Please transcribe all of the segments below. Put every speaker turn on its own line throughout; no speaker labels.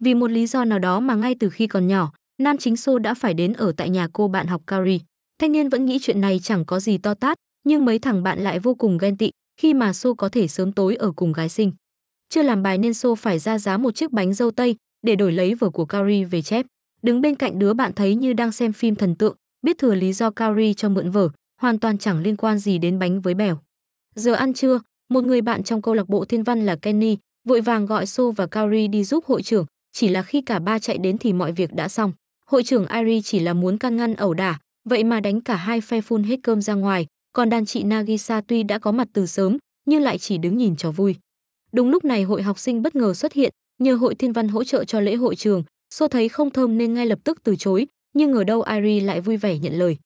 Vì một lý do nào đó mà ngay từ khi còn nhỏ, nam chính Sô đã phải đến ở tại nhà cô bạn học Kari. Thanh niên vẫn nghĩ chuyện này chẳng có gì to tát, nhưng mấy thằng bạn lại vô cùng ghen tị khi mà Sô có thể sớm tối ở cùng gái sinh. Chưa làm bài nên Sô phải ra giá một chiếc bánh dâu tây để đổi lấy vở của Kari về chép. Đứng bên cạnh đứa bạn thấy như đang xem phim thần tượng, biết thừa lý do Kari cho mượn vở, hoàn toàn chẳng liên quan gì đến bánh với bèo. Giờ ăn trưa, một người bạn trong câu lạc bộ thiên văn là Kenny, vội vàng gọi Sô và Kari đi giúp hội trưởng chỉ là khi cả ba chạy đến thì mọi việc đã xong. Hội trưởng Airi chỉ là muốn can ngăn ẩu đả, vậy mà đánh cả hai phe phun hết cơm ra ngoài, còn đàn chị Nagisa tuy đã có mặt từ sớm, nhưng lại chỉ đứng nhìn cho vui. Đúng lúc này hội học sinh bất ngờ xuất hiện, nhờ hội thiên văn hỗ trợ cho lễ hội trường, Xô thấy không thơm nên ngay lập tức từ chối, nhưng ở đâu Airi lại vui vẻ nhận lời.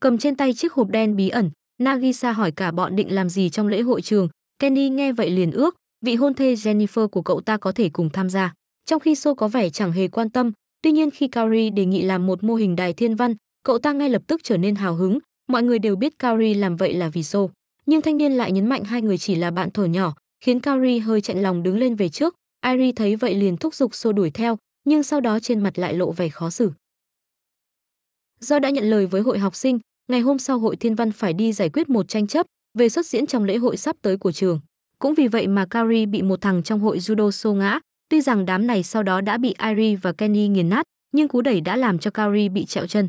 Cầm trên tay chiếc hộp đen bí ẩn, Nagisa hỏi cả bọn định làm gì trong lễ hội trường, Kenny nghe vậy liền ước, vị hôn thê Jennifer của cậu ta có thể cùng tham gia. Trong khi Sô có vẻ chẳng hề quan tâm, tuy nhiên khi Kauri đề nghị làm một mô hình đài thiên văn, cậu ta ngay lập tức trở nên hào hứng, mọi người đều biết Kauri làm vậy là vì Sô. Nhưng thanh niên lại nhấn mạnh hai người chỉ là bạn thổi nhỏ, khiến Kauri hơi chạnh lòng đứng lên về trước. Airi thấy vậy liền thúc giục Sô đuổi theo, nhưng sau đó trên mặt lại lộ vẻ khó xử. Do đã nhận lời với hội học sinh, ngày hôm sau hội thiên văn phải đi giải quyết một tranh chấp về xuất diễn trong lễ hội sắp tới của trường. Cũng vì vậy mà Kauri bị một thằng trong hội judo xô ngã, Tuy rằng đám này sau đó đã bị Irie và Kenny nghiền nát, nhưng cú đẩy đã làm cho Kauri bị trẹo chân.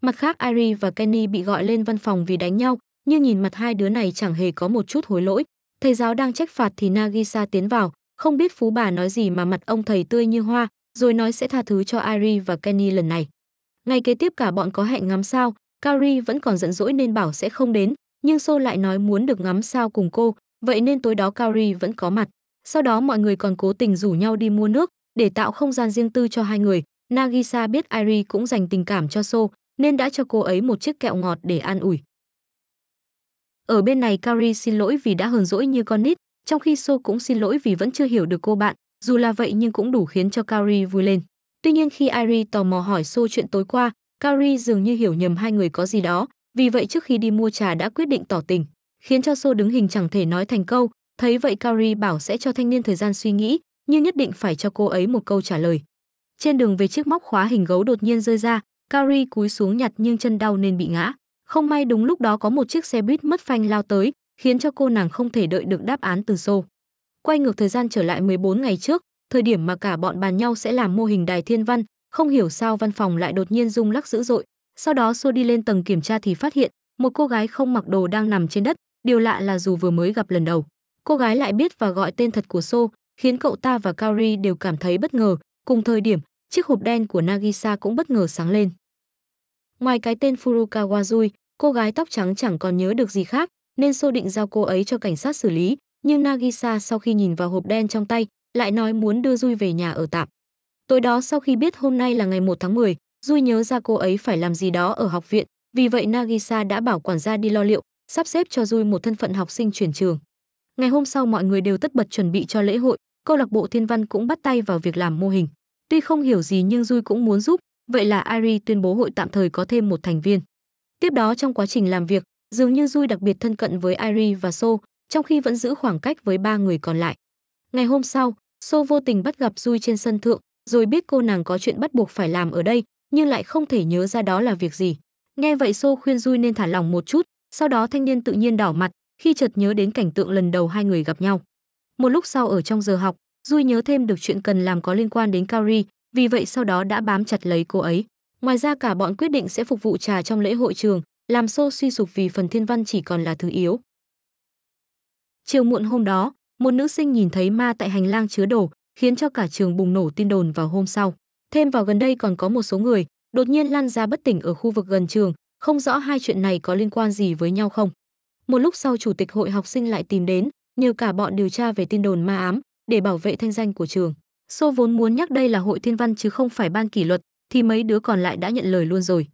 Mặt khác Irie và Kenny bị gọi lên văn phòng vì đánh nhau, nhưng nhìn mặt hai đứa này chẳng hề có một chút hối lỗi. Thầy giáo đang trách phạt thì Nagisa tiến vào, không biết phú bà nói gì mà mặt ông thầy tươi như hoa, rồi nói sẽ tha thứ cho Irie và Kenny lần này. Ngày kế tiếp cả bọn có hẹn ngắm sao, Kauri vẫn còn giận dỗi nên bảo sẽ không đến, nhưng Sô lại nói muốn được ngắm sao cùng cô, vậy nên tối đó Kauri vẫn có mặt. Sau đó mọi người còn cố tình rủ nhau đi mua nước để tạo không gian riêng tư cho hai người. Nagisa biết Airi cũng dành tình cảm cho So nên đã cho cô ấy một chiếc kẹo ngọt để an ủi. Ở bên này Kari xin lỗi vì đã hờn dỗi như con nít, trong khi So cũng xin lỗi vì vẫn chưa hiểu được cô bạn, dù là vậy nhưng cũng đủ khiến cho Kari vui lên. Tuy nhiên khi Airi tò mò hỏi So chuyện tối qua, Kari dường như hiểu nhầm hai người có gì đó, vì vậy trước khi đi mua trà đã quyết định tỏ tình, khiến cho So đứng hình chẳng thể nói thành câu, Thấy vậy Kari bảo sẽ cho thanh niên thời gian suy nghĩ, nhưng nhất định phải cho cô ấy một câu trả lời. Trên đường về chiếc móc khóa hình gấu đột nhiên rơi ra, Kari cúi xuống nhặt nhưng chân đau nên bị ngã. Không may đúng lúc đó có một chiếc xe buýt mất phanh lao tới, khiến cho cô nàng không thể đợi được đáp án từ Sô. Quay ngược thời gian trở lại 14 ngày trước, thời điểm mà cả bọn bàn nhau sẽ làm mô hình đài thiên văn, không hiểu sao văn phòng lại đột nhiên rung lắc dữ dội. Sau đó Sô đi lên tầng kiểm tra thì phát hiện một cô gái không mặc đồ đang nằm trên đất, điều lạ là dù vừa mới gặp lần đầu Cô gái lại biết và gọi tên thật của Sô, khiến cậu ta và Kari đều cảm thấy bất ngờ. Cùng thời điểm, chiếc hộp đen của Nagisa cũng bất ngờ sáng lên. Ngoài cái tên Furukawa Furukawazui, cô gái tóc trắng chẳng còn nhớ được gì khác, nên Sô định giao cô ấy cho cảnh sát xử lý, nhưng Nagisa sau khi nhìn vào hộp đen trong tay, lại nói muốn đưa Dui về nhà ở tạm. Tối đó sau khi biết hôm nay là ngày 1 tháng 10, Dui nhớ ra cô ấy phải làm gì đó ở học viện, vì vậy Nagisa đã bảo quản gia đi lo liệu, sắp xếp cho Dui một thân phận học sinh chuyển trường. Ngày hôm sau mọi người đều tất bật chuẩn bị cho lễ hội, câu lạc bộ Thiên Văn cũng bắt tay vào việc làm mô hình. Tuy không hiểu gì nhưng duy cũng muốn giúp, vậy là Ari tuyên bố hội tạm thời có thêm một thành viên. Tiếp đó trong quá trình làm việc, dường như duy đặc biệt thân cận với Ari và So, trong khi vẫn giữ khoảng cách với ba người còn lại. Ngày hôm sau, So vô tình bắt gặp duy trên sân thượng, rồi biết cô nàng có chuyện bắt buộc phải làm ở đây, nhưng lại không thể nhớ ra đó là việc gì. Nghe vậy So khuyên duy nên thả lòng một chút, sau đó thanh niên tự nhiên đỏ mặt, khi chợt nhớ đến cảnh tượng lần đầu hai người gặp nhau. Một lúc sau ở trong giờ học, Duy nhớ thêm được chuyện cần làm có liên quan đến Kaori, vì vậy sau đó đã bám chặt lấy cô ấy. Ngoài ra cả bọn quyết định sẽ phục vụ trà trong lễ hội trường, làm xô suy sụp vì phần thiên văn chỉ còn là thứ yếu. Chiều muộn hôm đó, một nữ sinh nhìn thấy ma tại hành lang chứa đồ, khiến cho cả trường bùng nổ tin đồn vào hôm sau. Thêm vào gần đây còn có một số người đột nhiên lăn ra bất tỉnh ở khu vực gần trường, không rõ hai chuyện này có liên quan gì với nhau không. Một lúc sau chủ tịch hội học sinh lại tìm đến, nhờ cả bọn điều tra về tin đồn ma ám để bảo vệ thanh danh của trường. Xô vốn muốn nhắc đây là hội thiên văn chứ không phải ban kỷ luật, thì mấy đứa còn lại đã nhận lời luôn rồi.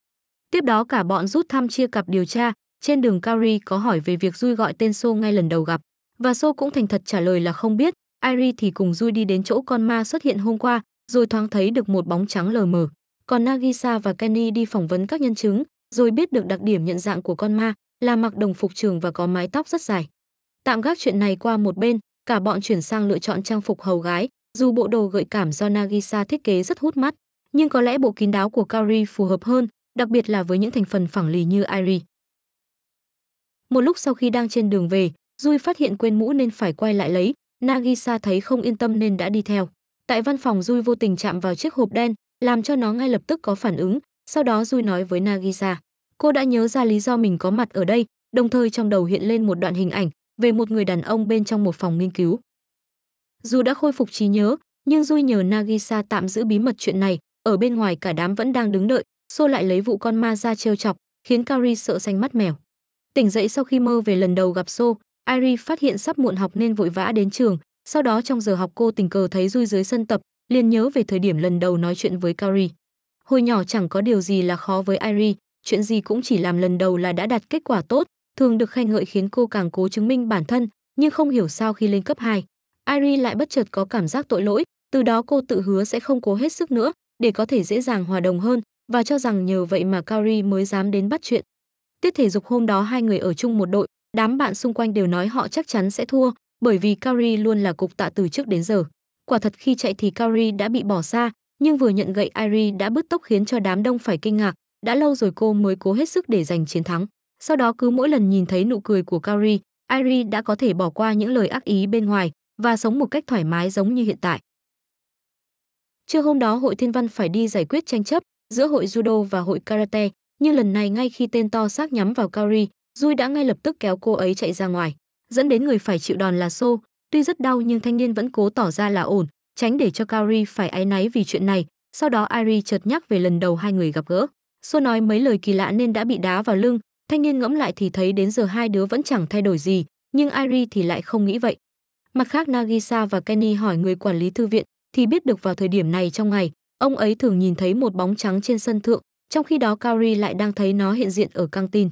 Tiếp đó cả bọn rút thăm chia cặp điều tra, trên đường Kauri có hỏi về việc Dui gọi tên Xô ngay lần đầu gặp, và Xô cũng thành thật trả lời là không biết, Airi thì cùng Dui đi đến chỗ con ma xuất hiện hôm qua, rồi thoáng thấy được một bóng trắng lờ mờ. Còn Nagisa và Kenny đi phỏng vấn các nhân chứng, rồi biết được đặc điểm nhận dạng của con ma, là mặc đồng phục trường và có mái tóc rất dài. Tạm gác chuyện này qua một bên, cả bọn chuyển sang lựa chọn trang phục hầu gái, dù bộ đồ gợi cảm do Nagisa thiết kế rất hút mắt, nhưng có lẽ bộ kín đáo của Kari phù hợp hơn, đặc biệt là với những thành phần phẳng lì như Airi. Một lúc sau khi đang trên đường về, Rui phát hiện quên mũ nên phải quay lại lấy, Nagisa thấy không yên tâm nên đã đi theo. Tại văn phòng Rui vô tình chạm vào chiếc hộp đen, làm cho nó ngay lập tức có phản ứng, sau đó Rui nói với Nagisa cô đã nhớ ra lý do mình có mặt ở đây đồng thời trong đầu hiện lên một đoạn hình ảnh về một người đàn ông bên trong một phòng nghiên cứu dù đã khôi phục trí nhớ nhưng Rui nhờ Nagisa tạm giữ bí mật chuyện này, ở bên ngoài cả đám vẫn đang đứng đợi, Xô lại lấy vụ con ma ra trêu chọc, khiến Kari sợ xanh mắt mèo. Tỉnh dậy sau khi mơ về lần đầu gặp Xô, Airi phát hiện sắp muộn học nên vội vã đến trường, sau đó trong giờ học cô tình cờ thấy Rui dưới sân tập, liền nhớ về thời điểm lần đầu nói chuyện với Kari. Hồi nhỏ chẳng có điều gì là khó với Airi, chuyện gì cũng chỉ làm lần đầu là đã đạt kết quả tốt, thường được khen ngợi khiến cô càng cố chứng minh bản thân, nhưng không hiểu sao khi lên cấp 2, Airi lại bất chợt có cảm giác tội lỗi, từ đó cô tự hứa sẽ không cố hết sức nữa để có thể dễ dàng hòa đồng hơn và cho rằng nhờ vậy mà Kaori mới dám đến bắt chuyện. Tiết thể dục hôm đó hai người ở chung một đội, đám bạn xung quanh đều nói họ chắc chắn sẽ thua, bởi vì Kaori luôn là cục tạ từ trước đến giờ. Quả thật khi chạy thì Kaori đã bị bỏ xa, nhưng vừa nhận gậy Airi đã bứt tốc khiến cho đám đông phải kinh ngạc, đã lâu rồi cô mới cố hết sức để giành chiến thắng. Sau đó cứ mỗi lần nhìn thấy nụ cười của Kari, Airi đã có thể bỏ qua những lời ác ý bên ngoài và sống một cách thoải mái giống như hiện tại. Trưa hôm đó hội thiên văn phải đi giải quyết tranh chấp giữa hội judo và hội karate, nhưng lần này ngay khi tên to xác nhắm vào Kari, Rui đã ngay lập tức kéo cô ấy chạy ra ngoài, dẫn đến người phải chịu đòn là Sô. Tuy rất đau nhưng thanh niên vẫn cố tỏ ra là ổn, tránh để cho Kari phải áy náy vì chuyện này. Sau đó Airi chợt nhắc về lần đầu hai người gặp gỡ. Xua nói mấy lời kỳ lạ nên đã bị đá vào lưng, thanh niên ngẫm lại thì thấy đến giờ hai đứa vẫn chẳng thay đổi gì, nhưng Airi thì lại không nghĩ vậy. Mặt khác Nagisa và Kenny hỏi người quản lý thư viện thì biết được vào thời điểm này trong ngày, ông ấy thường nhìn thấy một bóng trắng trên sân thượng, trong khi đó Kari lại đang thấy nó hiện diện ở căng tin.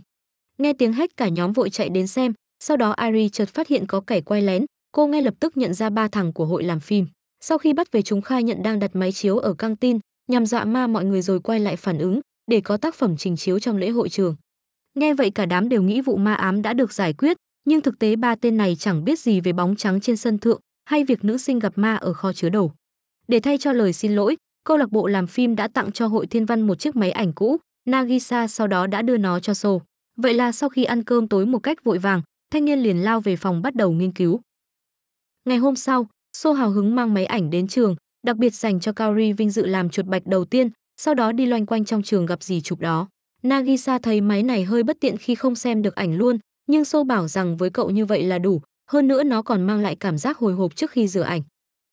Nghe tiếng hét cả nhóm vội chạy đến xem, sau đó Airi chợt phát hiện có kẻ quay lén, cô ngay lập tức nhận ra ba thằng của hội làm phim. Sau khi bắt về chúng khai nhận đang đặt máy chiếu ở căng tin, nhằm dọa ma mọi người rồi quay lại phản ứng, để có tác phẩm trình chiếu trong lễ hội trường. Nghe vậy cả đám đều nghĩ vụ ma ám đã được giải quyết, nhưng thực tế ba tên này chẳng biết gì về bóng trắng trên sân thượng hay việc nữ sinh gặp ma ở kho chứa đồ. Để thay cho lời xin lỗi, câu lạc bộ làm phim đã tặng cho hội thiên văn một chiếc máy ảnh cũ, Nagisa sau đó đã đưa nó cho Sô. Vậy là sau khi ăn cơm tối một cách vội vàng, thanh niên liền lao về phòng bắt đầu nghiên cứu. Ngày hôm sau, Sô hào hứng mang máy ảnh đến trường, đặc biệt dành cho Kaori vinh dự làm chuột bạch đầu tiên, sau đó đi loanh quanh trong trường gặp gì chụp đó. Nagisa thấy máy này hơi bất tiện khi không xem được ảnh luôn, nhưng Sô bảo rằng với cậu như vậy là đủ, hơn nữa nó còn mang lại cảm giác hồi hộp trước khi rửa ảnh.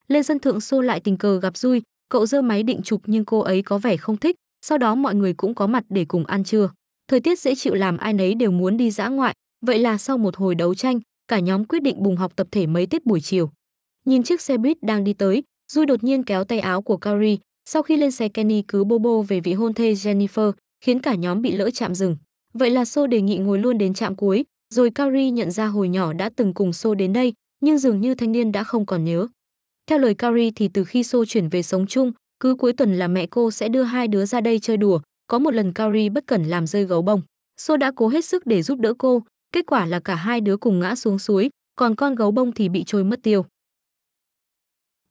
lên sân Thượng Sô lại tình cờ gặp Rui cậu giơ máy định chụp nhưng cô ấy có vẻ không thích, sau đó mọi người cũng có mặt để cùng ăn trưa. Thời tiết dễ chịu làm ai nấy đều muốn đi dã ngoại, vậy là sau một hồi đấu tranh, cả nhóm quyết định bùng học tập thể mấy tiết buổi chiều. Nhìn chiếc xe buýt đang đi tới, Rui đột nhiên kéo tay áo của Kari, sau khi lên xe Kenny cứ bô bô về vị hôn thê Jennifer, khiến cả nhóm bị lỡ chạm rừng. Vậy là Sô đề nghị ngồi luôn đến trạm cuối, rồi Carrie nhận ra hồi nhỏ đã từng cùng Sô đến đây, nhưng dường như thanh niên đã không còn nhớ. Theo lời Carrie thì từ khi Sô chuyển về sống chung, cứ cuối tuần là mẹ cô sẽ đưa hai đứa ra đây chơi đùa. Có một lần Carrie bất cẩn làm rơi gấu bông. Sô đã cố hết sức để giúp đỡ cô, kết quả là cả hai đứa cùng ngã xuống suối, còn con gấu bông thì bị trôi mất tiêu.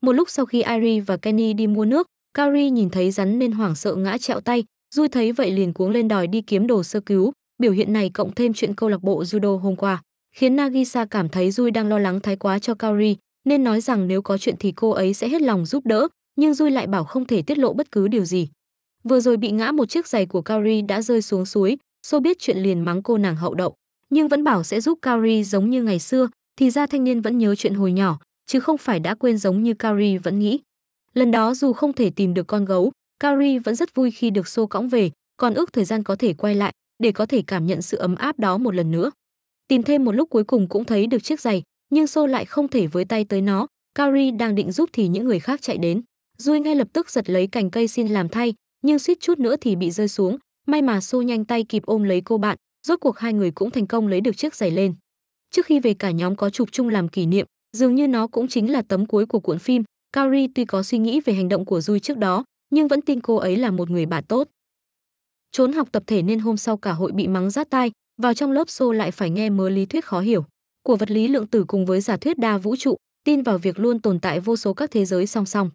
Một lúc sau khi Irie và Kenny đi mua nước, Kari nhìn thấy rắn nên hoảng sợ ngã trẹo tay, Rui thấy vậy liền cuống lên đòi đi kiếm đồ sơ cứu, biểu hiện này cộng thêm chuyện câu lạc bộ judo hôm qua, khiến Nagisa cảm thấy Rui đang lo lắng thái quá cho Kari, nên nói rằng nếu có chuyện thì cô ấy sẽ hết lòng giúp đỡ, nhưng Rui lại bảo không thể tiết lộ bất cứ điều gì. Vừa rồi bị ngã một chiếc giày của Kari đã rơi xuống suối, Sô biết chuyện liền mắng cô nàng hậu đậu, nhưng vẫn bảo sẽ giúp Kari giống như ngày xưa, thì ra thanh niên vẫn nhớ chuyện hồi nhỏ, chứ không phải đã quên giống như Kari vẫn nghĩ. Lần đó dù không thể tìm được con gấu, Carrie vẫn rất vui khi được xô cõng về, còn ước thời gian có thể quay lại để có thể cảm nhận sự ấm áp đó một lần nữa. Tìm thêm một lúc cuối cùng cũng thấy được chiếc giày, nhưng xô lại không thể với tay tới nó, Carrie đang định giúp thì những người khác chạy đến. rui ngay lập tức giật lấy cành cây xin làm thay, nhưng suýt chút nữa thì bị rơi xuống, may mà xô nhanh tay kịp ôm lấy cô bạn, rốt cuộc hai người cũng thành công lấy được chiếc giày lên. Trước khi về cả nhóm có chụp chung làm kỷ niệm, dường như nó cũng chính là tấm cuối của cuộn phim, Kaori tuy có suy nghĩ về hành động của Rui trước đó, nhưng vẫn tin cô ấy là một người bạn tốt. Trốn học tập thể nên hôm sau cả hội bị mắng rát tai, vào trong lớp xô lại phải nghe mớ lý thuyết khó hiểu của vật lý lượng tử cùng với giả thuyết đa vũ trụ, tin vào việc luôn tồn tại vô số các thế giới song song.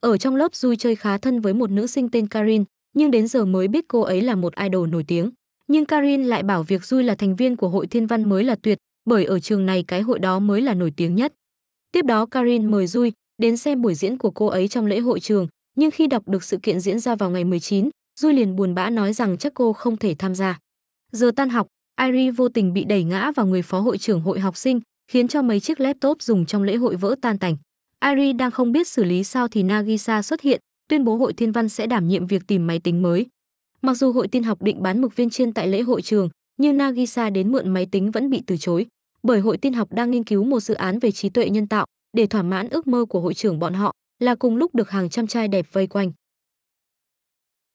Ở trong lớp Rui chơi khá thân với một nữ sinh tên Karin, nhưng đến giờ mới biết cô ấy là một idol nổi tiếng. Nhưng Karin lại bảo việc Rui là thành viên của hội thiên văn mới là tuyệt, bởi ở trường này cái hội đó mới là nổi tiếng nhất. Tiếp đó Karin mời Rui đến xem buổi diễn của cô ấy trong lễ hội trường, nhưng khi đọc được sự kiện diễn ra vào ngày 19, Duy liền buồn bã nói rằng chắc cô không thể tham gia. Giờ tan học, Airy vô tình bị đẩy ngã vào người phó hội trưởng hội học sinh, khiến cho mấy chiếc laptop dùng trong lễ hội vỡ tan tành. Airy đang không biết xử lý sao thì Nagisa xuất hiện, tuyên bố hội thiên văn sẽ đảm nhiệm việc tìm máy tính mới. Mặc dù hội tin học định bán mực viên chiên tại lễ hội trường, nhưng Nagisa đến mượn máy tính vẫn bị từ chối, bởi hội tin học đang nghiên cứu một dự án về trí tuệ nhân tạo, để thỏa mãn ước mơ của hội trưởng bọn họ là cùng lúc được hàng trăm trai đẹp vây quanh.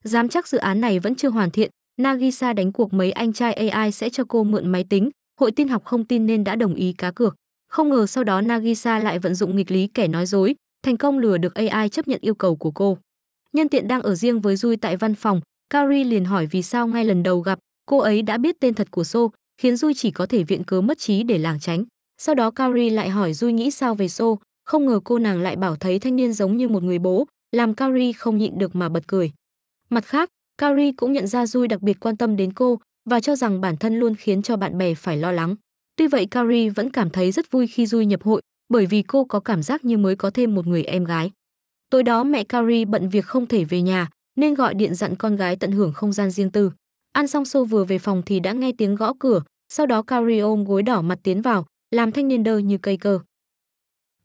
Dám chắc dự án này vẫn chưa hoàn thiện, Nagisa đánh cuộc mấy anh trai AI sẽ cho cô mượn máy tính, hội tin học không tin nên đã đồng ý cá cược. Không ngờ sau đó Nagisa lại vận dụng nghịch lý kẻ nói dối, thành công lừa được AI chấp nhận yêu cầu của cô. Nhân tiện đang ở riêng với Rui tại văn phòng, Kari liền hỏi vì sao ngay lần đầu gặp, cô ấy đã biết tên thật của So, khiến Rui chỉ có thể viện cớ mất trí để lảng tránh. Sau đó Kauri lại hỏi Dui nghĩ sao về Sô, không ngờ cô nàng lại bảo thấy thanh niên giống như một người bố, làm Kauri không nhịn được mà bật cười. Mặt khác, Kauri cũng nhận ra Dui đặc biệt quan tâm đến cô và cho rằng bản thân luôn khiến cho bạn bè phải lo lắng. Tuy vậy Kauri vẫn cảm thấy rất vui khi Dui nhập hội, bởi vì cô có cảm giác như mới có thêm một người em gái. Tối đó mẹ Kauri bận việc không thể về nhà, nên gọi điện dặn con gái tận hưởng không gian riêng tư. Ăn xong xô vừa về phòng thì đã nghe tiếng gõ cửa, sau đó Kauri ôm gối đỏ mặt tiến vào, làm thanh niên đời như cây cờ.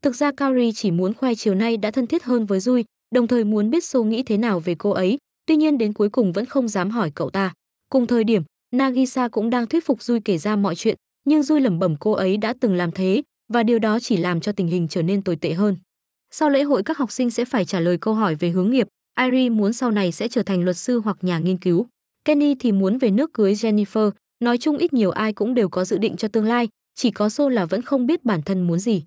Thực ra Kaori chỉ muốn khoe chiều nay đã thân thiết hơn với Dui, đồng thời muốn biết Sô nghĩ thế nào về cô ấy, tuy nhiên đến cuối cùng vẫn không dám hỏi cậu ta. Cùng thời điểm, Nagisa cũng đang thuyết phục Dui kể ra mọi chuyện, nhưng Dui lẩm bẩm cô ấy đã từng làm thế, và điều đó chỉ làm cho tình hình trở nên tồi tệ hơn. Sau lễ hội các học sinh sẽ phải trả lời câu hỏi về hướng nghiệp, Iri muốn sau này sẽ trở thành luật sư hoặc nhà nghiên cứu. Kenny thì muốn về nước cưới Jennifer, nói chung ít nhiều ai cũng đều có dự định cho tương lai, chỉ có Sô là vẫn không biết bản thân muốn gì.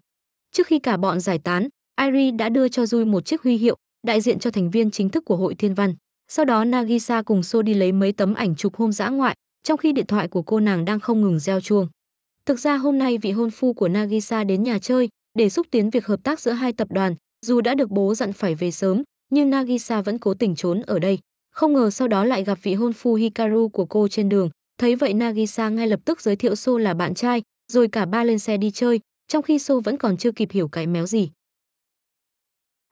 Trước khi cả bọn giải tán, Airi đã đưa cho Jui một chiếc huy hiệu, đại diện cho thành viên chính thức của hội thiên văn. Sau đó Nagisa cùng Sô đi lấy mấy tấm ảnh chụp hôm dã ngoại, trong khi điện thoại của cô nàng đang không ngừng reo chuông. Thực ra hôm nay vị hôn phu của Nagisa đến nhà chơi để xúc tiến việc hợp tác giữa hai tập đoàn, dù đã được bố dặn phải về sớm, nhưng Nagisa vẫn cố tình trốn ở đây. Không ngờ sau đó lại gặp vị hôn phu Hikaru của cô trên đường. Thấy vậy Nagisa ngay lập tức giới thiệu Sô là bạn trai, rồi cả ba lên xe đi chơi, trong khi Sô vẫn còn chưa kịp hiểu cái méo gì.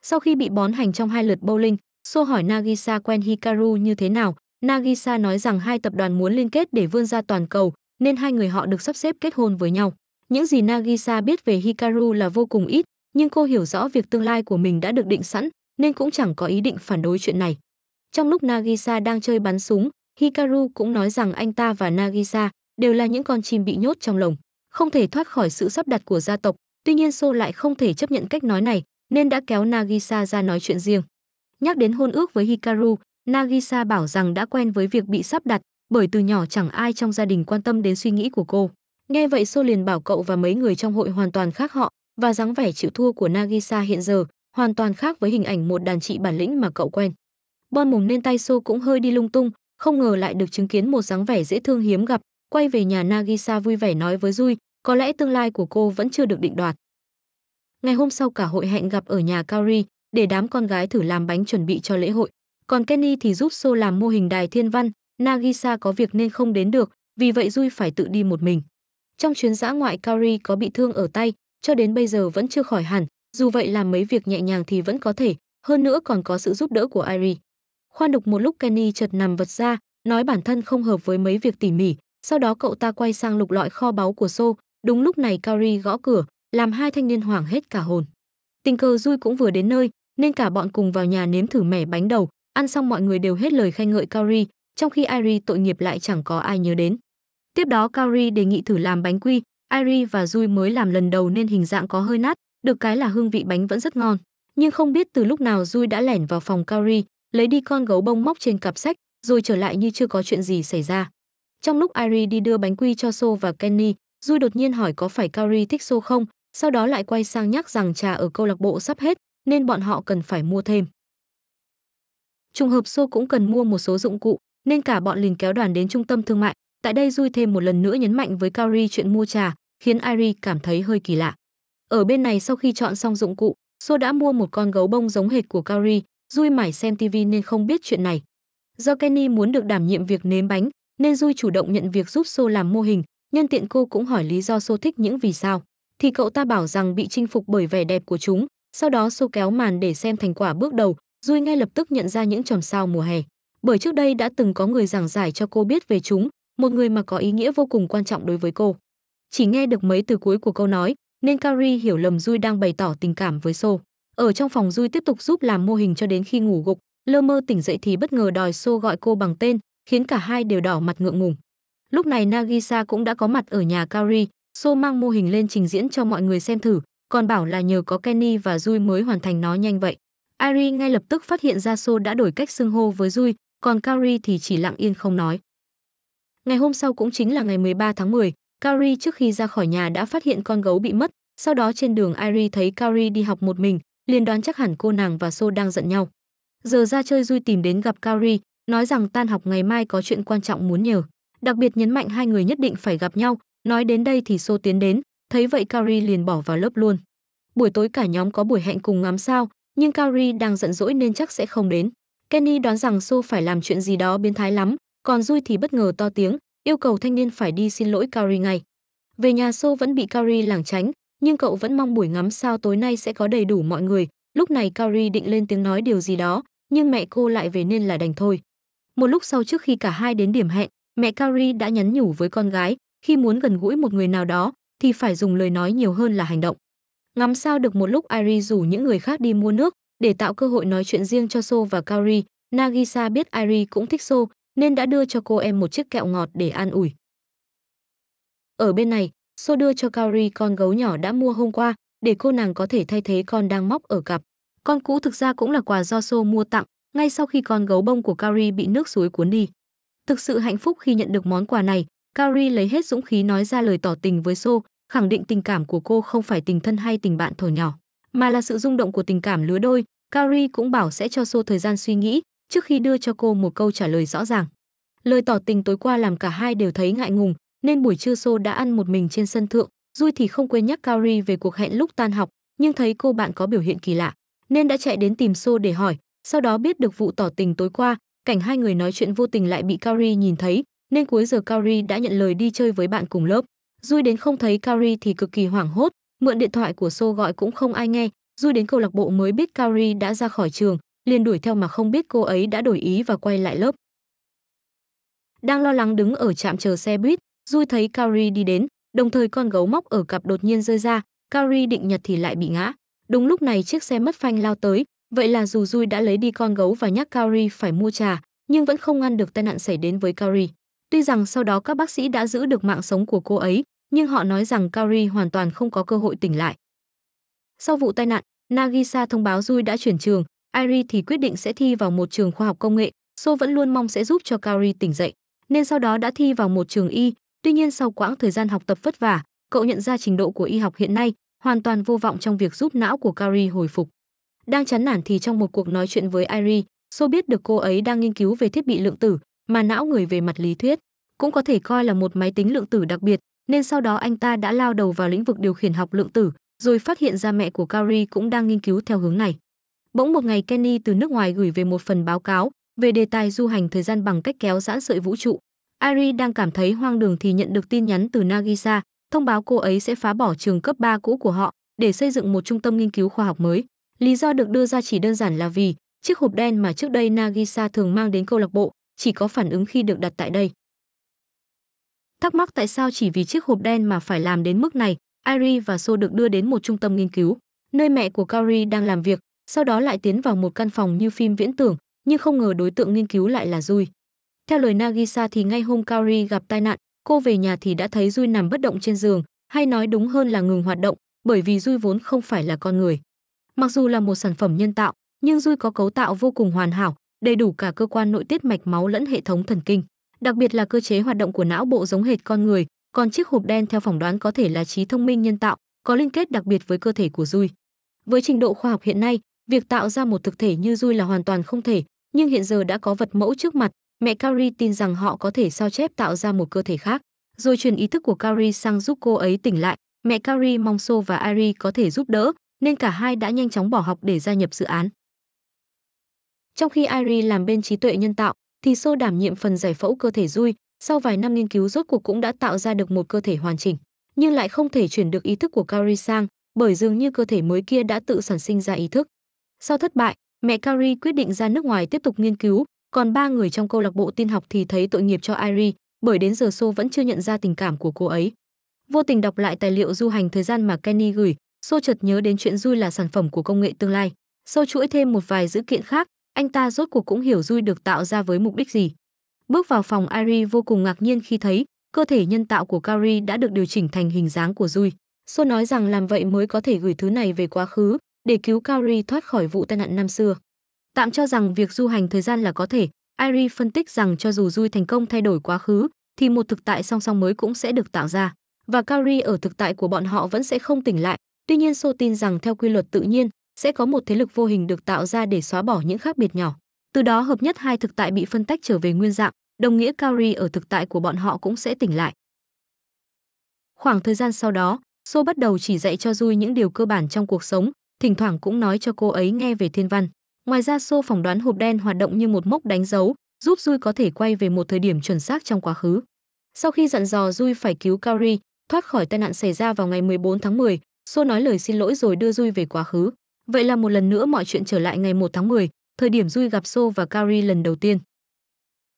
Sau khi bị bón hành trong hai lượt bowling, Sô hỏi Nagisa quen Hikaru như thế nào. Nagisa nói rằng hai tập đoàn muốn liên kết để vươn ra toàn cầu, nên hai người họ được sắp xếp kết hôn với nhau. Những gì Nagisa biết về Hikaru là vô cùng ít, nhưng cô hiểu rõ việc tương lai của mình đã được định sẵn, nên cũng chẳng có ý định phản đối chuyện này. Trong lúc Nagisa đang chơi bắn súng, Hikaru cũng nói rằng anh ta và Nagisa đều là những con chim bị nhốt trong lồng không thể thoát khỏi sự sắp đặt của gia tộc, tuy nhiên Sô lại không thể chấp nhận cách nói này, nên đã kéo Nagisa ra nói chuyện riêng. Nhắc đến hôn ước với Hikaru, Nagisa bảo rằng đã quen với việc bị sắp đặt, bởi từ nhỏ chẳng ai trong gia đình quan tâm đến suy nghĩ của cô. Nghe vậy Sô liền bảo cậu và mấy người trong hội hoàn toàn khác họ, và dáng vẻ chịu thua của Nagisa hiện giờ, hoàn toàn khác với hình ảnh một đàn chị bản lĩnh mà cậu quen. Bon mùng nên tay Sô cũng hơi đi lung tung, không ngờ lại được chứng kiến một dáng vẻ dễ thương hiếm gặp, Quay về nhà Nagisa vui vẻ nói với Rui, có lẽ tương lai của cô vẫn chưa được định đoạt. Ngày hôm sau cả hội hẹn gặp ở nhà Kaori để đám con gái thử làm bánh chuẩn bị cho lễ hội. Còn Kenny thì giúp So làm mô hình đài thiên văn, Nagisa có việc nên không đến được, vì vậy Rui phải tự đi một mình. Trong chuyến dã ngoại Kaori có bị thương ở tay, cho đến bây giờ vẫn chưa khỏi hẳn, dù vậy làm mấy việc nhẹ nhàng thì vẫn có thể, hơn nữa còn có sự giúp đỡ của Airi. Khoan đục một lúc Kenny chợt nằm vật ra, nói bản thân không hợp với mấy việc tỉ mỉ, sau đó cậu ta quay sang lục lọi kho báu của Sô, đúng lúc này Kari gõ cửa, làm hai thanh niên hoảng hết cả hồn. Tình cờ Dui cũng vừa đến nơi, nên cả bọn cùng vào nhà nếm thử mẻ bánh đầu, ăn xong mọi người đều hết lời khen ngợi Kari, trong khi Airi tội nghiệp lại chẳng có ai nhớ đến. Tiếp đó Kari đề nghị thử làm bánh quy, Airi và Dui mới làm lần đầu nên hình dạng có hơi nát, được cái là hương vị bánh vẫn rất ngon. Nhưng không biết từ lúc nào Dui đã lẻn vào phòng Kari, lấy đi con gấu bông móc trên cặp sách, rồi trở lại như chưa có chuyện gì xảy ra. Trong lúc Ari đi đưa bánh quy cho So và Kenny, Rui đột nhiên hỏi có phải Kaori thích So không, sau đó lại quay sang nhắc rằng trà ở câu lạc bộ sắp hết nên bọn họ cần phải mua thêm. Trùng hợp So cũng cần mua một số dụng cụ, nên cả bọn liền kéo đoàn đến trung tâm thương mại. Tại đây Rui thêm một lần nữa nhấn mạnh với Kaori chuyện mua trà, khiến Ari cảm thấy hơi kỳ lạ. Ở bên này sau khi chọn xong dụng cụ, So đã mua một con gấu bông giống hệt của Kaori, Rui mải xem TV nên không biết chuyện này. Do Kenny muốn được đảm nhiệm việc nếm bánh, nên Duy chủ động nhận việc giúp Sô làm mô hình, nhân tiện cô cũng hỏi lý do Sô thích những vì sao. Thì cậu ta bảo rằng bị chinh phục bởi vẻ đẹp của chúng, sau đó Sô kéo màn để xem thành quả bước đầu, Duy ngay lập tức nhận ra những chòm sao mùa hè. Bởi trước đây đã từng có người giảng giải cho cô biết về chúng, một người mà có ý nghĩa vô cùng quan trọng đối với cô. Chỉ nghe được mấy từ cuối của câu nói, nên Carrie hiểu lầm Duy đang bày tỏ tình cảm với Sô. Ở trong phòng Duy tiếp tục giúp làm mô hình cho đến khi ngủ gục, lơ mơ tỉnh dậy thì bất ngờ đòi Sô gọi cô bằng tên, khiến cả hai đều đỏ mặt ngượng ngùng. Lúc này Nagisa cũng đã có mặt ở nhà Kari, Sô mang mô hình lên trình diễn cho mọi người xem thử, còn bảo là nhờ có Kenny và Jui mới hoàn thành nó nhanh vậy. Ari ngay lập tức phát hiện ra Sô đã đổi cách xưng hô với Jui, còn Kari thì chỉ lặng yên không nói. Ngày hôm sau cũng chính là ngày 13 tháng 10, Kari trước khi ra khỏi nhà đã phát hiện con gấu bị mất, sau đó trên đường Ari thấy Kari đi học một mình, liền đoán chắc hẳn cô nàng và Sô đang giận nhau. Giờ ra chơi Jui tìm đến gặp Kari nói rằng tan học ngày mai có chuyện quan trọng muốn nhờ. Đặc biệt nhấn mạnh hai người nhất định phải gặp nhau, nói đến đây thì Sô tiến đến, thấy vậy Carrie liền bỏ vào lớp luôn. Buổi tối cả nhóm có buổi hẹn cùng ngắm sao, nhưng Carrie đang giận dỗi nên chắc sẽ không đến. Kenny đoán rằng Sô phải làm chuyện gì đó biến thái lắm, còn Dui thì bất ngờ to tiếng, yêu cầu thanh niên phải đi xin lỗi Carrie ngay. Về nhà Sô vẫn bị Carrie lảng tránh, nhưng cậu vẫn mong buổi ngắm sao tối nay sẽ có đầy đủ mọi người. Lúc này Carrie định lên tiếng nói điều gì đó, nhưng mẹ cô lại về nên là đành thôi. Một lúc sau trước khi cả hai đến điểm hẹn, mẹ Kari đã nhắn nhủ với con gái, khi muốn gần gũi một người nào đó thì phải dùng lời nói nhiều hơn là hành động. Ngắm sao được một lúc Airi rủ những người khác đi mua nước để tạo cơ hội nói chuyện riêng cho So và Kari. Nagisa biết Airi cũng thích So nên đã đưa cho cô em một chiếc kẹo ngọt để an ủi. Ở bên này, So đưa cho Kari con gấu nhỏ đã mua hôm qua để cô nàng có thể thay thế con đang móc ở cặp. Con cũ thực ra cũng là quà do So mua tặng ngay sau khi con gấu bông của Kari bị nước suối cuốn đi. Thực sự hạnh phúc khi nhận được món quà này, Kari lấy hết dũng khí nói ra lời tỏ tình với So, khẳng định tình cảm của cô không phải tình thân hay tình bạn thuở nhỏ, mà là sự rung động của tình cảm lứa đôi. Kari cũng bảo sẽ cho So thời gian suy nghĩ trước khi đưa cho cô một câu trả lời rõ ràng. Lời tỏ tình tối qua làm cả hai đều thấy ngại ngùng, nên buổi trưa So đã ăn một mình trên sân thượng, Dui thì không quên nhắc Kari về cuộc hẹn lúc tan học, nhưng thấy cô bạn có biểu hiện kỳ lạ, nên đã chạy đến tìm So để hỏi, sau đó biết được vụ tỏ tình tối qua, cảnh hai người nói chuyện vô tình lại bị Kaori nhìn thấy, nên cuối giờ Kaori đã nhận lời đi chơi với bạn cùng lớp. Dui đến không thấy Kaori thì cực kỳ hoảng hốt, mượn điện thoại của Sô gọi cũng không ai nghe, Dui đến câu lạc bộ mới biết Kaori đã ra khỏi trường, liền đuổi theo mà không biết cô ấy đã đổi ý và quay lại lớp. Đang lo lắng đứng ở trạm chờ xe buýt, Dui thấy Kaori đi đến, đồng thời con gấu móc ở cặp đột nhiên rơi ra, Kaori định nhặt thì lại bị ngã. Đúng lúc này chiếc xe mất phanh lao tới, Vậy là dù Dui đã lấy đi con gấu và nhắc Kauri phải mua trà, nhưng vẫn không ngăn được tai nạn xảy đến với Kauri. Tuy rằng sau đó các bác sĩ đã giữ được mạng sống của cô ấy, nhưng họ nói rằng Kauri hoàn toàn không có cơ hội tỉnh lại. Sau vụ tai nạn, Nagisa thông báo Dui đã chuyển trường, Airi thì quyết định sẽ thi vào một trường khoa học công nghệ, So vẫn luôn mong sẽ giúp cho Kauri tỉnh dậy, nên sau đó đã thi vào một trường y, tuy nhiên sau quãng thời gian học tập vất vả, cậu nhận ra trình độ của y học hiện nay hoàn toàn vô vọng trong việc giúp não của Kauri hồi phục. Đang chán nản thì trong một cuộc nói chuyện với Irie, Sô biết được cô ấy đang nghiên cứu về thiết bị lượng tử, mà não người về mặt lý thuyết cũng có thể coi là một máy tính lượng tử đặc biệt, nên sau đó anh ta đã lao đầu vào lĩnh vực điều khiển học lượng tử, rồi phát hiện ra mẹ của Kari cũng đang nghiên cứu theo hướng này. Bỗng một ngày Kenny từ nước ngoài gửi về một phần báo cáo về đề tài du hành thời gian bằng cách kéo giãn sợi vũ trụ. Ari đang cảm thấy hoang đường thì nhận được tin nhắn từ Nagisa, thông báo cô ấy sẽ phá bỏ trường cấp 3 cũ của họ để xây dựng một trung tâm nghiên cứu khoa học mới. Lý do được đưa ra chỉ đơn giản là vì chiếc hộp đen mà trước đây Nagisa thường mang đến câu lạc bộ chỉ có phản ứng khi được đặt tại đây. Thắc mắc tại sao chỉ vì chiếc hộp đen mà phải làm đến mức này, Airi và So được đưa đến một trung tâm nghiên cứu, nơi mẹ của Kauri đang làm việc, sau đó lại tiến vào một căn phòng như phim viễn tưởng, nhưng không ngờ đối tượng nghiên cứu lại là Rui. Theo lời Nagisa thì ngay hôm Kauri gặp tai nạn, cô về nhà thì đã thấy Rui nằm bất động trên giường, hay nói đúng hơn là ngừng hoạt động, bởi vì Rui vốn không phải là con người. Mặc dù là một sản phẩm nhân tạo, nhưng Dui có cấu tạo vô cùng hoàn hảo, đầy đủ cả cơ quan nội tiết mạch máu lẫn hệ thống thần kinh. Đặc biệt là cơ chế hoạt động của não bộ giống hệt con người, còn chiếc hộp đen theo phỏng đoán có thể là trí thông minh nhân tạo, có liên kết đặc biệt với cơ thể của Dui. Với trình độ khoa học hiện nay, việc tạo ra một thực thể như Dui là hoàn toàn không thể, nhưng hiện giờ đã có vật mẫu trước mặt, mẹ Carrie tin rằng họ có thể sao chép tạo ra một cơ thể khác, rồi truyền ý thức của Carrie sang giúp cô ấy tỉnh lại. Mẹ Carrie mong So và Ari có thể giúp đỡ, nên cả hai đã nhanh chóng bỏ học để gia nhập dự án. Trong khi Airy làm bên trí tuệ nhân tạo, thì Sô đảm nhiệm phần giải phẫu cơ thể Dui, sau vài năm nghiên cứu rốt cuộc cũng đã tạo ra được một cơ thể hoàn chỉnh, nhưng lại không thể chuyển được ý thức của Kari sang, bởi dường như cơ thể mới kia đã tự sản sinh ra ý thức. Sau thất bại, mẹ Kari quyết định ra nước ngoài tiếp tục nghiên cứu, còn ba người trong câu lạc bộ tin học thì thấy tội nghiệp cho Airy, bởi đến giờ Sô vẫn chưa nhận ra tình cảm của cô ấy. Vô tình đọc lại tài liệu du hành thời gian mà Kenny gửi, Sô chợt nhớ đến chuyện Dui là sản phẩm của công nghệ tương lai. Sô chuỗi thêm một vài dữ kiện khác, anh ta rốt cuộc cũng hiểu Dui được tạo ra với mục đích gì. Bước vào phòng Ari vô cùng ngạc nhiên khi thấy cơ thể nhân tạo của Kari đã được điều chỉnh thành hình dáng của Dui. Sô nói rằng làm vậy mới có thể gửi thứ này về quá khứ để cứu Kari thoát khỏi vụ tai nạn năm xưa. Tạm cho rằng việc du hành thời gian là có thể, Ari phân tích rằng cho dù Dui thành công thay đổi quá khứ, thì một thực tại song song mới cũng sẽ được tạo ra, và Kari ở thực tại của bọn họ vẫn sẽ không tỉnh lại, Tuy nhiên Sô tin rằng theo quy luật tự nhiên, sẽ có một thế lực vô hình được tạo ra để xóa bỏ những khác biệt nhỏ. Từ đó hợp nhất hai thực tại bị phân tách trở về nguyên dạng, đồng nghĩa Kauri ở thực tại của bọn họ cũng sẽ tỉnh lại. Khoảng thời gian sau đó, Sô bắt đầu chỉ dạy cho Dui những điều cơ bản trong cuộc sống, thỉnh thoảng cũng nói cho cô ấy nghe về thiên văn. Ngoài ra Sô phỏng đoán hộp đen hoạt động như một mốc đánh dấu, giúp Dui có thể quay về một thời điểm chuẩn xác trong quá khứ. Sau khi dặn dò Dui phải cứu Kauri, thoát khỏi tai nạn xảy ra vào ngày 14 tháng 10, Xua nói lời xin lỗi rồi đưa Duy về quá khứ. Vậy là một lần nữa mọi chuyện trở lại ngày 1 tháng 10, thời điểm Duy gặp Xô và Kari lần đầu tiên.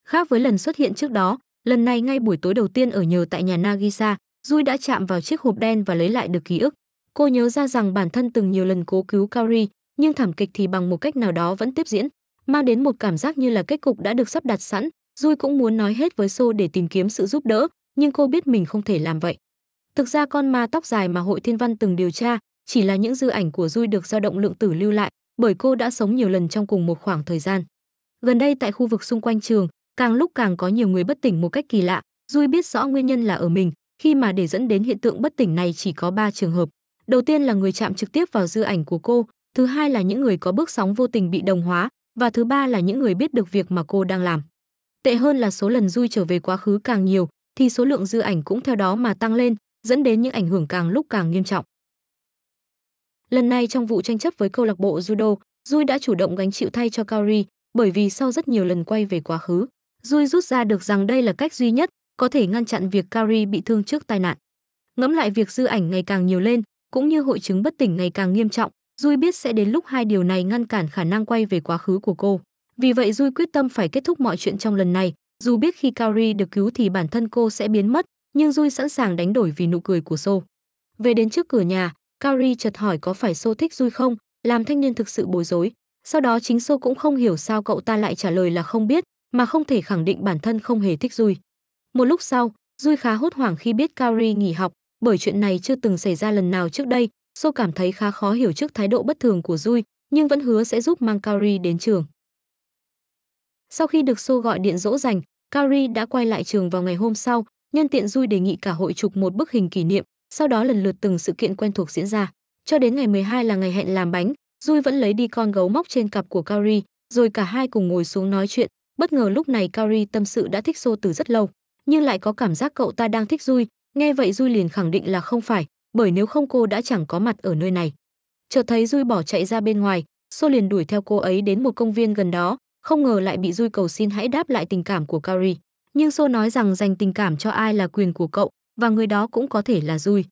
Khác với lần xuất hiện trước đó, lần này ngay buổi tối đầu tiên ở nhờ tại nhà Nagisa, Duy đã chạm vào chiếc hộp đen và lấy lại được ký ức. Cô nhớ ra rằng bản thân từng nhiều lần cố cứu Kari, nhưng thảm kịch thì bằng một cách nào đó vẫn tiếp diễn, mang đến một cảm giác như là kết cục đã được sắp đặt sẵn. Duy cũng muốn nói hết với Xô để tìm kiếm sự giúp đỡ, nhưng cô biết mình không thể làm vậy. Thực ra con ma tóc dài mà hội thiên văn từng điều tra chỉ là những dư ảnh của Dui được do động lượng tử lưu lại bởi cô đã sống nhiều lần trong cùng một khoảng thời gian. Gần đây tại khu vực xung quanh trường, càng lúc càng có nhiều người bất tỉnh một cách kỳ lạ, Dui biết rõ nguyên nhân là ở mình, khi mà để dẫn đến hiện tượng bất tỉnh này chỉ có 3 trường hợp. Đầu tiên là người chạm trực tiếp vào dư ảnh của cô, thứ hai là những người có bước sóng vô tình bị đồng hóa và thứ ba là những người biết được việc mà cô đang làm. Tệ hơn là số lần Dui trở về quá khứ càng nhiều thì số lượng dư ảnh cũng theo đó mà tăng lên, dẫn đến những ảnh hưởng càng lúc càng nghiêm trọng. Lần này trong vụ tranh chấp với câu lạc bộ judo, Rui đã chủ động gánh chịu thay cho Kaori, bởi vì sau rất nhiều lần quay về quá khứ, Rui rút ra được rằng đây là cách duy nhất có thể ngăn chặn việc Kaori bị thương trước tai nạn. Ngẫm lại việc dư ảnh ngày càng nhiều lên, cũng như hội chứng bất tỉnh ngày càng nghiêm trọng, Rui biết sẽ đến lúc hai điều này ngăn cản khả năng quay về quá khứ của cô. Vì vậy Rui quyết tâm phải kết thúc mọi chuyện trong lần này, dù biết khi Kaori được cứu thì bản thân cô sẽ biến mất, nhưng Dui sẵn sàng đánh đổi vì nụ cười của Sô. Về đến trước cửa nhà, Kaori chợt hỏi có phải Sô thích Dui không, làm thanh niên thực sự bối rối. Sau đó chính Sô cũng không hiểu sao cậu ta lại trả lời là không biết, mà không thể khẳng định bản thân không hề thích Dui. Một lúc sau, Dui khá hốt hoảng khi biết Kaori nghỉ học, bởi chuyện này chưa từng xảy ra lần nào trước đây, Sô cảm thấy khá khó hiểu trước thái độ bất thường của Dui, nhưng vẫn hứa sẽ giúp mang Kaori đến trường. Sau khi được Sô gọi điện dỗ dành, Kaori đã quay lại trường vào ngày hôm sau, nhân tiện Dui đề nghị cả hội chụp một bức hình kỷ niệm, sau đó lần lượt từng sự kiện quen thuộc diễn ra. Cho đến ngày 12 là ngày hẹn làm bánh, Dui vẫn lấy đi con gấu móc trên cặp của Kaori, rồi cả hai cùng ngồi xuống nói chuyện. Bất ngờ lúc này Kaori tâm sự đã thích Sô từ rất lâu, nhưng lại có cảm giác cậu ta đang thích Dui. Nghe vậy Dui liền khẳng định là không phải, bởi nếu không cô đã chẳng có mặt ở nơi này. Chợt thấy Dui bỏ chạy ra bên ngoài, Sô liền đuổi theo cô ấy đến một công viên gần đó, không ngờ lại bị Dui cầu xin hãy đáp lại tình cảm của Kaori. Nhưng Xô nói rằng dành tình cảm cho ai là quyền của cậu và người đó cũng có thể là Dui.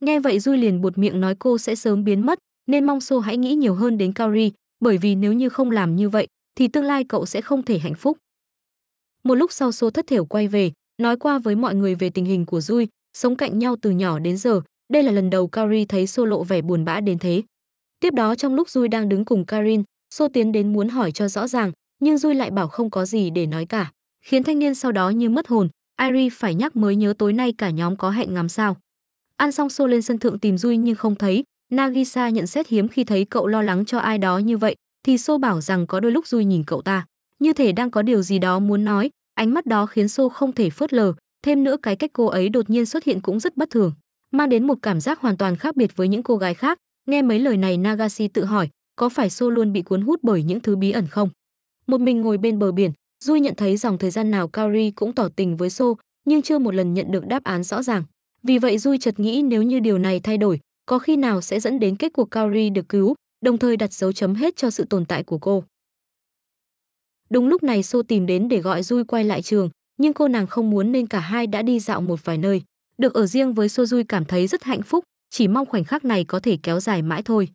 Nghe vậy Dui liền buột miệng nói cô sẽ sớm biến mất, nên mong Xô hãy nghĩ nhiều hơn đến Kaori, bởi vì nếu như không làm như vậy thì tương lai cậu sẽ không thể hạnh phúc. Một lúc sau Xô thất thểu quay về, nói qua với mọi người về tình hình của Dui, sống cạnh nhau từ nhỏ đến giờ, đây là lần đầu Kari thấy Sô lộ vẻ buồn bã đến thế. Tiếp đó trong lúc Dui đang đứng cùng Karin, Sô tiến đến muốn hỏi cho rõ ràng, nhưng Dui lại bảo không có gì để nói cả khiến thanh niên sau đó như mất hồn, Airi phải nhắc mới nhớ tối nay cả nhóm có hẹn ngắm sao. Ăn xong xô lên sân thượng tìm Duy nhưng không thấy, Nagisa nhận xét hiếm khi thấy cậu lo lắng cho ai đó như vậy, thì xô bảo rằng có đôi lúc Duy nhìn cậu ta, như thể đang có điều gì đó muốn nói, ánh mắt đó khiến xô không thể phớt lờ, thêm nữa cái cách cô ấy đột nhiên xuất hiện cũng rất bất thường, mang đến một cảm giác hoàn toàn khác biệt với những cô gái khác. Nghe mấy lời này Nagashi tự hỏi, có phải xô luôn bị cuốn hút bởi những thứ bí ẩn không? Một mình ngồi bên bờ biển, Duy nhận thấy dòng thời gian nào Kaori cũng tỏ tình với So, nhưng chưa một lần nhận được đáp án rõ ràng. Vì vậy Duy chợt nghĩ nếu như điều này thay đổi, có khi nào sẽ dẫn đến kết cuộc Kaori được cứu, đồng thời đặt dấu chấm hết cho sự tồn tại của cô. Đúng lúc này So tìm đến để gọi Duy quay lại trường, nhưng cô nàng không muốn nên cả hai đã đi dạo một vài nơi. Được ở riêng với So Duy cảm thấy rất hạnh phúc, chỉ mong khoảnh khắc này có thể kéo dài mãi thôi.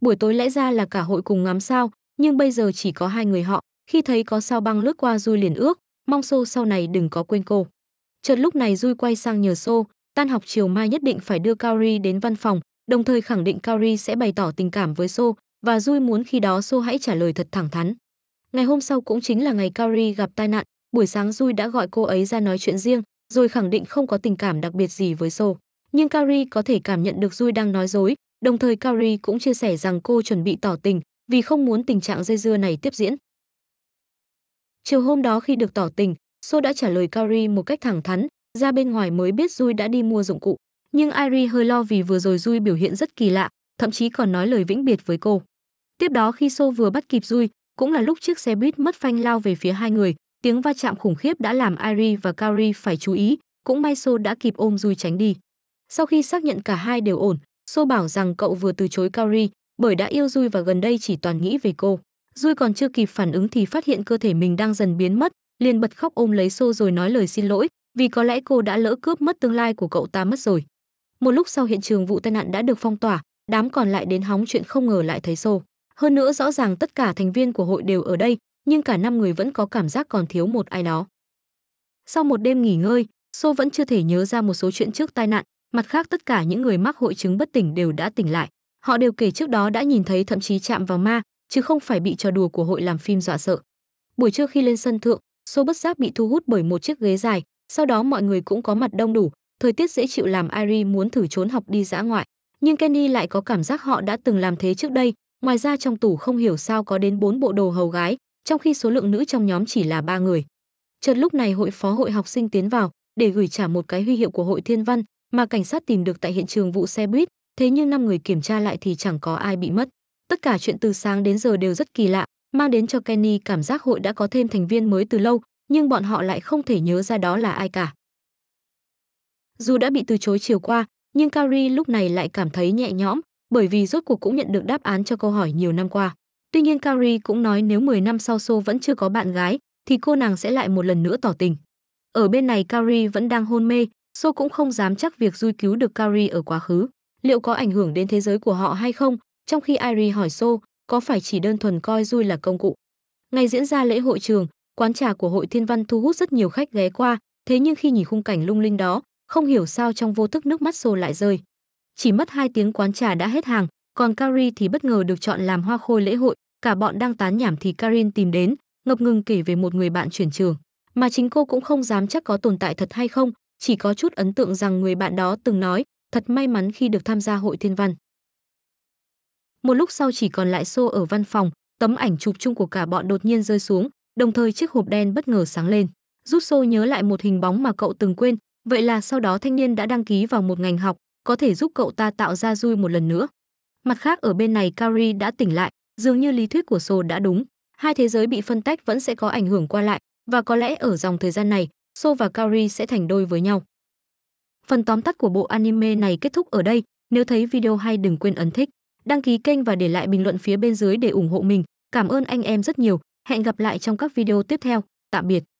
Buổi tối lẽ ra là cả hội cùng ngắm sao, nhưng bây giờ chỉ có hai người họ, khi thấy có sao băng lướt qua Rui liền ước, mong Sô sau này đừng có quên cô. Chợt lúc này Rui quay sang nhờ Sô, tan học chiều mai nhất định phải đưa Kaori đến văn phòng, đồng thời khẳng định Kaori sẽ bày tỏ tình cảm với Sô và Rui muốn khi đó Sô hãy trả lời thật thẳng thắn. Ngày hôm sau cũng chính là ngày Kaori gặp tai nạn, buổi sáng Rui đã gọi cô ấy ra nói chuyện riêng, rồi khẳng định không có tình cảm đặc biệt gì với Sô. Nhưng Kaori có thể cảm nhận được Rui đang nói dối, đồng thời Kaori cũng chia sẻ rằng cô chuẩn bị tỏ tình vì không muốn tình trạng dây dưa này tiếp diễn. Chiều hôm đó khi được tỏ tình, Sô đã trả lời Carrie một cách thẳng thắn, ra bên ngoài mới biết Jui đã đi mua dụng cụ. Nhưng Irie hơi lo vì vừa rồi Jui biểu hiện rất kỳ lạ, thậm chí còn nói lời vĩnh biệt với cô. Tiếp đó khi Sô vừa bắt kịp Jui, cũng là lúc chiếc xe buýt mất phanh lao về phía hai người, tiếng va chạm khủng khiếp đã làm Irie và Carrie phải chú ý, cũng may Sô đã kịp ôm Jui tránh đi. Sau khi xác nhận cả hai đều ổn, Sô bảo rằng cậu vừa từ chối Carrie bởi đã yêu Jui và gần đây chỉ toàn nghĩ về cô. Dui còn chưa kịp phản ứng thì phát hiện cơ thể mình đang dần biến mất, liền bật khóc ôm lấy xô rồi nói lời xin lỗi, vì có lẽ cô đã lỡ cướp mất tương lai của cậu ta mất rồi. Một lúc sau hiện trường vụ tai nạn đã được phong tỏa, đám còn lại đến hóng chuyện không ngờ lại thấy xô. Hơn nữa rõ ràng tất cả thành viên của hội đều ở đây, nhưng cả năm người vẫn có cảm giác còn thiếu một ai đó. Sau một đêm nghỉ ngơi, Xô vẫn chưa thể nhớ ra một số chuyện trước tai nạn, mặt khác tất cả những người mắc hội chứng bất tỉnh đều đã tỉnh lại. Họ đều kể trước đó đã nhìn thấy thậm chí chạm vào ma, chứ không phải bị trò đùa của hội làm phim dọa sợ. Buổi trưa khi lên sân thượng, số bất giác bị thu hút bởi một chiếc ghế dài, sau đó mọi người cũng có mặt đông đủ, thời tiết dễ chịu làm Ari muốn thử trốn học đi dã ngoại, nhưng Kenny lại có cảm giác họ đã từng làm thế trước đây, ngoài ra trong tủ không hiểu sao có đến 4 bộ đồ hầu gái, trong khi số lượng nữ trong nhóm chỉ là 3 người. Chợt lúc này hội phó hội học sinh tiến vào để gửi trả một cái huy hiệu của hội Thiên Văn mà cảnh sát tìm được tại hiện trường vụ xe buýt, thế nhưng năm người kiểm tra lại thì chẳng có ai bị mất. Tất cả chuyện từ sáng đến giờ đều rất kỳ lạ, mang đến cho Kenny cảm giác hội đã có thêm thành viên mới từ lâu, nhưng bọn họ lại không thể nhớ ra đó là ai cả. Dù đã bị từ chối chiều qua, nhưng Carrie lúc này lại cảm thấy nhẹ nhõm, bởi vì rốt cuộc cũng nhận được đáp án cho câu hỏi nhiều năm qua. Tuy nhiên Carrie cũng nói nếu 10 năm sau Sô vẫn chưa có bạn gái, thì cô nàng sẽ lại một lần nữa tỏ tình. Ở bên này Carrie vẫn đang hôn mê, Sô cũng không dám chắc việc Duy cứu được Carrie ở quá khứ. Liệu có ảnh hưởng đến thế giới của họ hay không, trong khi Irie hỏi Sô có phải chỉ đơn thuần coi Dui là công cụ. Ngày diễn ra lễ hội trường, quán trà của hội thiên văn thu hút rất nhiều khách ghé qua, thế nhưng khi nhìn khung cảnh lung linh đó, không hiểu sao trong vô thức nước mắt Sô lại rơi. Chỉ mất 2 tiếng quán trà đã hết hàng, còn Carrie thì bất ngờ được chọn làm hoa khôi lễ hội, cả bọn đang tán nhảm thì Karin tìm đến, ngập ngừng kể về một người bạn chuyển trường, mà chính cô cũng không dám chắc có tồn tại thật hay không, chỉ có chút ấn tượng rằng người bạn đó từng nói, thật may mắn khi được tham gia hội thiên văn một lúc sau chỉ còn lại xô ở văn phòng tấm ảnh chụp chung của cả bọn đột nhiên rơi xuống đồng thời chiếc hộp đen bất ngờ sáng lên giúp xô nhớ lại một hình bóng mà cậu từng quên vậy là sau đó thanh niên đã đăng ký vào một ngành học có thể giúp cậu ta tạo ra dui một lần nữa mặt khác ở bên này Carrie đã tỉnh lại dường như lý thuyết của Sô đã đúng hai thế giới bị phân tách vẫn sẽ có ảnh hưởng qua lại và có lẽ ở dòng thời gian này Sô và Carrie sẽ thành đôi với nhau phần tóm tắt của bộ anime này kết thúc ở đây nếu thấy video hay đừng quên ấn thích đăng ký kênh và để lại bình luận phía bên dưới để ủng hộ mình. Cảm ơn anh em rất nhiều. Hẹn gặp lại trong các video tiếp theo. Tạm biệt.